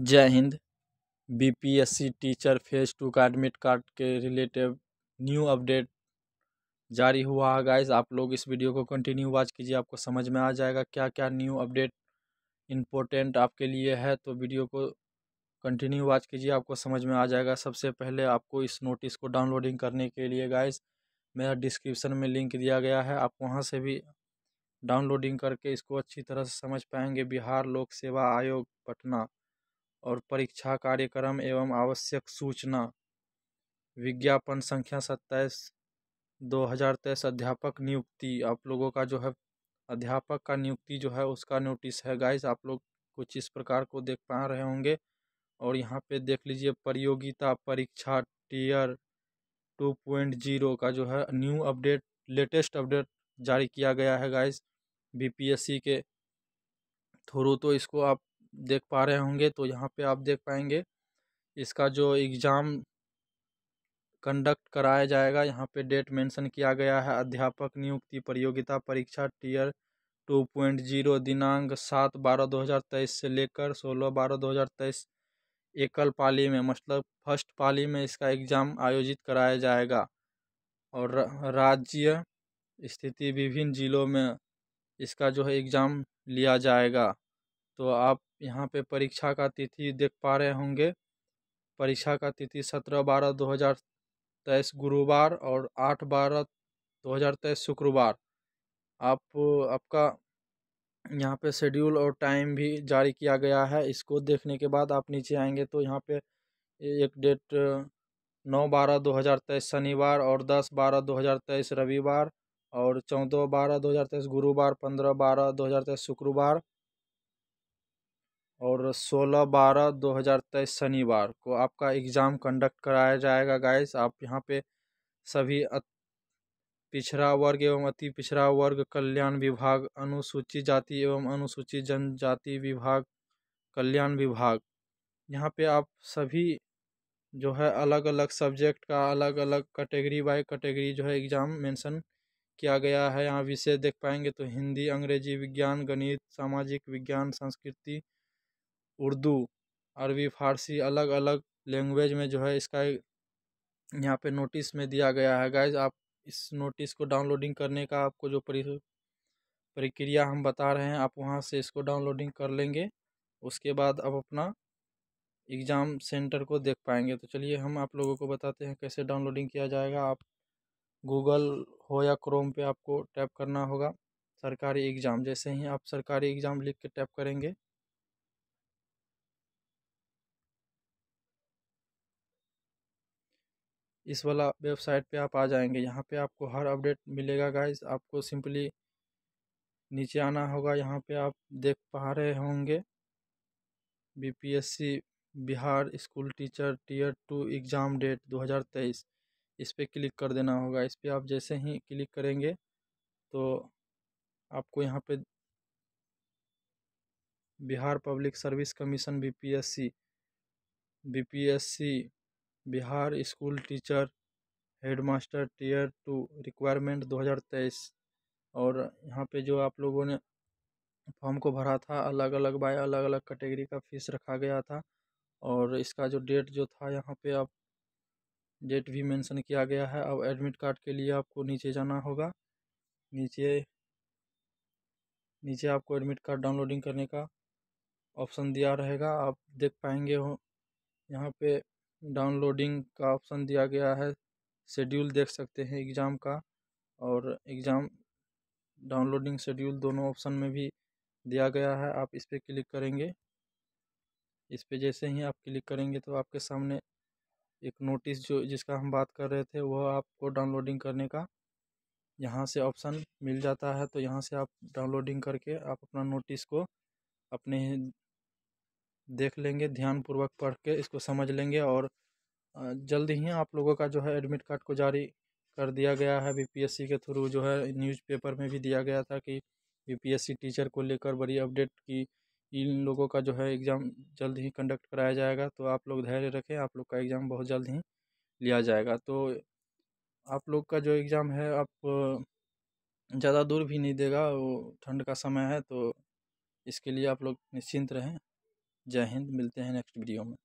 जय Hind BPSC teacher phase two का admit card के रिलेटेड न्यू अपडेट जारी हुआ है गाइस आप लोग इस वीडियो को कंटिन्यू वॉच कीजिए आपको समझ में आ जाएगा क्या क्या न्यू अपडेट इम्पोर्टेंट आपके लिए है तो वीडियो को कंटिन्यू वॉच कीजिए आपको समझ में आ जाएगा सबसे पहले आपको इस नोटिस को डाउनलोडिंग करने के लिए गाइस मेरा डिस्क्रिप्शन में लिंक दिया गया है आप वहाँ से भी डाउनलोडिंग करके इसको अच्छी तरह से समझ पाएंगे बिहार लोक सेवा आयोग पटना और परीक्षा कार्यक्रम एवं आवश्यक सूचना विज्ञापन संख्या सत्ताईस दो हज़ार तेईस अध्यापक नियुक्ति आप लोगों का जो है अध्यापक का नियुक्ति जो है उसका नोटिस है गाइस आप लोग कुछ इस प्रकार को देख पा रहे होंगे और यहाँ पे देख लीजिए प्रतियोगिता परीक्षा टीयर टू पॉइंट जीरो का जो है न्यू अपडेट लेटेस्ट अपडेट जारी किया गया है गाइस बीपीएससी के थ्रू तो इसको आप देख पा रहे होंगे तो यहाँ पे आप देख पाएंगे इसका जो एग्ज़ाम कंडक्ट कराया जाएगा यहाँ पे डेट मेंशन किया गया है अध्यापक नियुक्ति प्रतियोगिता परीक्षा टीयर टू पॉइंट जीरो दिनांक सात बारह दो हज़ार तेईस से लेकर सोलह बारह दो हज़ार तेईस एकल पाली में मतलब फर्स्ट पाली में इसका एग्ज़ाम आयोजित कराया जाएगा और राज्य स्थिति विभिन्न ज़िलों में इसका जो है एग्ज़ाम लिया जाएगा तो आप यहाँ पे परीक्षा का तिथि देख पा रहे होंगे परीक्षा का तिथि सत्रह बारह दो हज़ार तेईस गुरुवार और आठ बारह दो हज़ार तेईस शुक्रवार आप आपका यहाँ पे शेड्यूल और टाइम भी जारी किया गया है इसको देखने के बाद आप नीचे आएंगे तो यहाँ पे एक डेट नौ बारह दो हज़ार तेईस शनिवार और दस बारह दो हज़ार तेईस रविवार और चौदह बारह दो हज़ार तेईस गुरुवार पंद्रह बारह दो हज़ार तेईस शुक्रवार और सोलह बारह दो हज़ार तेईस शनिवार को आपका एग्ज़ाम कंडक्ट कराया जाएगा गाइस आप यहाँ पे सभी पिछड़ा वर्ग एवं अति पिछड़ा वर्ग कल्याण विभाग अनुसूचित जाति एवं अनुसूचित जनजाति विभाग कल्याण विभाग यहाँ पे आप सभी जो है अलग अलग सब्जेक्ट का अलग अलग कैटेगरी बाय कैटेगरी जो है एग्ज़ाम मेंशन किया गया है यहाँ विषय देख पाएंगे तो हिंदी अंग्रेजी विज्ञान गणित सामाजिक विज्ञान संस्कृति उर्दू अरबी फ़ारसी अलग अलग लैंग्वेज में जो है इसका यहाँ पे नोटिस में दिया गया है गाइज आप इस नोटिस को डाउनलोडिंग करने का आपको जो प्रक्रिया हम बता रहे हैं आप वहाँ से इसको डाउनलोडिंग कर लेंगे उसके बाद आप अपना एग्ज़ाम सेंटर को देख पाएंगे तो चलिए हम आप लोगों को बताते हैं कैसे डाउनलोडिंग किया जाएगा आप गूगल हो या क्रोम पे आपको टैप करना होगा सरकारी एग्ज़ाम जैसे ही आप सरकारी एग्ज़ाम लिख के टैप करेंगे इस वाला वेबसाइट पे आप आ जाएंगे यहाँ पे आपको हर अपडेट मिलेगा गाइस आपको सिंपली नीचे आना होगा यहाँ पे आप देख पा रहे होंगे BPSC Bihar school teacher tier two exam date 2023 इस पर क्लिक कर देना होगा इस पर आप जैसे ही क्लिक करेंगे तो आपको यहाँ पे Bihar public service commission BPSC BPSC Bihar school teacher headmaster tier two requirement 2023 और यहाँ पे जो आप लोगों ने फॉर्म को भरा था अलग अलग बाय अलग अलग कैटेगरी का फीस रखा गया था और इसका जो डेट जो था यहाँ पे आप डेट भी मेंशन किया गया है अब एडमिट कार्ड के लिए आपको नीचे जाना होगा नीचे नीचे आपको एडमिट कार्ड डाउनलोडिंग करने का ऑप्शन दिया रहेगा आप देख पाएंगे हो यहाँ पे डाउनलोडिंग का ऑप्शन दिया गया है शेड्यूल देख सकते हैं एग्ज़ाम का और एग्ज़ाम डाउनलोडिंग शेड्यूल दोनों ऑप्शन में भी दिया गया है आप इस पर क्लिक करेंगे इस पर जैसे ही आप क्लिक करेंगे तो आपके सामने एक नोटिस जो जिसका हम बात कर रहे थे वह आपको डाउनलोडिंग करने का यहाँ से ऑप्शन मिल जाता है तो यहाँ से आप डाउनलोडिंग करके आप अपना नोटिस को अपने देख लेंगे ध्यानपूर्वक पढ़ के इसको समझ लेंगे और जल्द ही आप लोगों का जो है एडमिट कार्ड को जारी कर दिया गया है बीपीएससी के थ्रू जो है न्यूज़पेपर में भी दिया गया था कि बीपीएससी टीचर को लेकर बड़ी अपडेट की इन लोगों का जो है एग्ज़ाम जल्द ही कंडक्ट कराया जाएगा तो आप लोग धैर्य रखें आप लोग का एग्ज़ाम बहुत जल्द ही लिया जाएगा तो आप लोग का जो एग्ज़ाम है आप ज़्यादा दूर भी नहीं देगा वो ठंड का समय है तो इसके लिए आप लोग निश्चिंत रहें जय हिंद मिलते हैं नेक्स्ट वीडियो में